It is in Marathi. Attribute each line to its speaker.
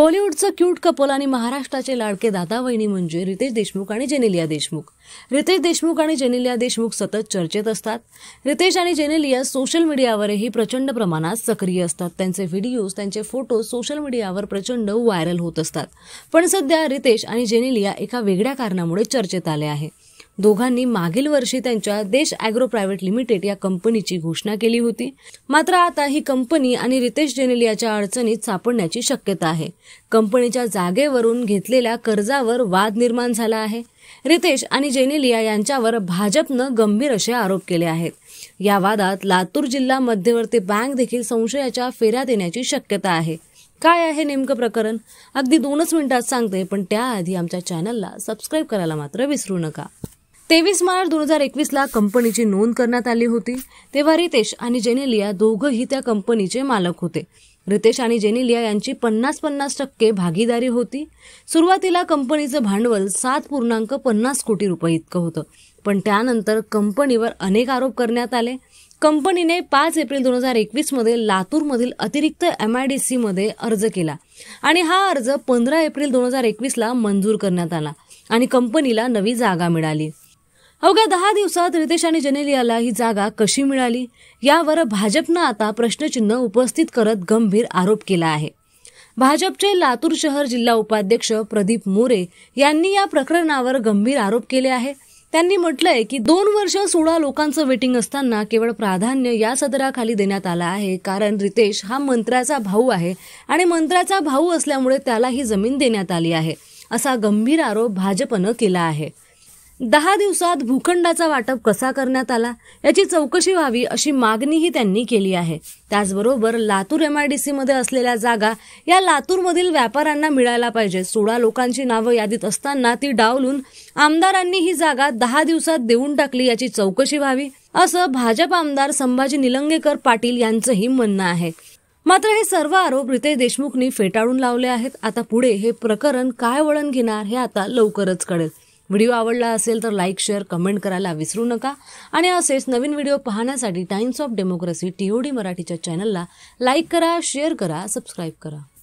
Speaker 1: बॉलिवूडचं क्यूट कपल आणि महाराष्ट्राचे लाडके दादा वहिनी म्हणजे रितेश देशमुख आणि जेनेलिया देशमुख रितेश देशमुख आणि जेनेलिया देशमुख सतत चर्चेत असतात रितेश आणि जेनेलिया सोशल मीडियावरही प्रचंड प्रमाणात सक्रिय असतात त्यांचे व्हिडिओज त्यांचे फोटो सोशल मीडियावर प्रचंड व्हायरल होत असतात पण सध्या रितेश आणि जेनेलिया एका वेगळ्या कारणामुळे चर्चेत आले आहे दोघांनी मागील वर्षी त्यांच्या देश अॅग्रो प्रायव्हेट लिमिटेड या कंपनीची घोषणा केली होती मात्र आता ही कंपनी आणि रितेश जेनेलियाच्या अडचणीत सापडण्याची शक्यता आहे कंपनीच्या जागेवरून घेतलेल्या कर्जावर वाद निर्माण झाला आहे रितेश आणि जेनेलिया यांच्यावर भाजपनं गंभीर असे आरोप केले आहेत या वादात लातूर जिल्हा मध्यवर्ती बँक देखील संशयाच्या फेऱ्यात येण्याची शक्यता आहे काय आहे नेमकं प्रकरण अगदी दोनच मिनिटात सांगते पण त्याआधी आमच्या चॅनलला सबस्क्राईब करायला मात्र विसरू नका तेवीस मार्च दोन हजार एकवीसला कंपनीची नोंद करण्यात आली होती तेव्हा रितेश आणि जेनेलिया दोघंही त्या कंपनीचे मालक होते रितेश आणि जेनेलिया यांची पन्नास पन्नास टक्के भागीदारी होती सुरुवातीला कंपनीचं भांडवल सात पूर्णांक पन्नास कोटी रुपये इतकं होतं पण त्यानंतर कंपनीवर अनेक आरोप करण्यात आले कंपनीने पाच एप्रिल दोन हजार एकवीसमध्ये लातूरमधील अतिरिक्त एम आय डी सीमध्ये अर्ज केला आणि हा अर्ज पंधरा एप्रिल दोन हजार एकवीसला मंजूर करण्यात आला आणि कंपनीला नवी जागा मिळाली अवघ्या दहा दिवसात रितेश आणि जनेलियाला ही जागा कशी मिळाली यावर भाजपनं आता प्रश्नचिन्ह उपस्थित करत गंभीर आरोप केला आहे भाजपचे लातूर शहर जिल्हा उपाध्यक्ष प्रदीप मोरे यांनी या प्रकरणावर गंभीर आरोप केले आहे त्यांनी म्हटलंय की दोन वर्ष सोळा लोकांचं वेटिंग असताना केवळ प्राधान्य या सदराखाली देण्यात आला आहे कारण रितेश हा मंत्र्याचा भाऊ आहे आणि मंत्र्याचा भाऊ असल्यामुळे त्याला ही जमीन देण्यात आली आहे असा गंभीर आरोप भाजपनं केला आहे दहा दिवसात भूखंडाचा वाटप कसा करण्यात आला याची चौकशी व्हावी अशी मागणीही त्यांनी केली आहे त्याचबरोबर लातूर एमआयडीसी मध्ये असलेल्या जागा या लातूरमधील व्यापाऱ्यांना मिळायला पाहिजे सोळा लोकांची नावं यादीत असताना ती डावलून आमदारांनी ही जागा दहा दिवसात देऊन टाकली याची चौकशी व्हावी असं भाजप आमदार संभाजी निलंगेकर पाटील यांचंही म्हणणं आहे मात्र हे सर्व आरोप रितेश देशमुखनी फेटाळून लावले आहेत आता पुढे हे प्रकरण काय वळण घेणार हे आता लवकरच कळेल व्हिडिओ आवडला असेल तर लाईक शेअर कमेंट करायला विसरू नका आणि असेच नवीन व्हिडिओ पाहण्यासाठी टाइम्स ऑफ डेमोक्रेसी टीओडी मराठीच्या चॅनलला लाईक करा शेअर करा सबस्क्राईब करा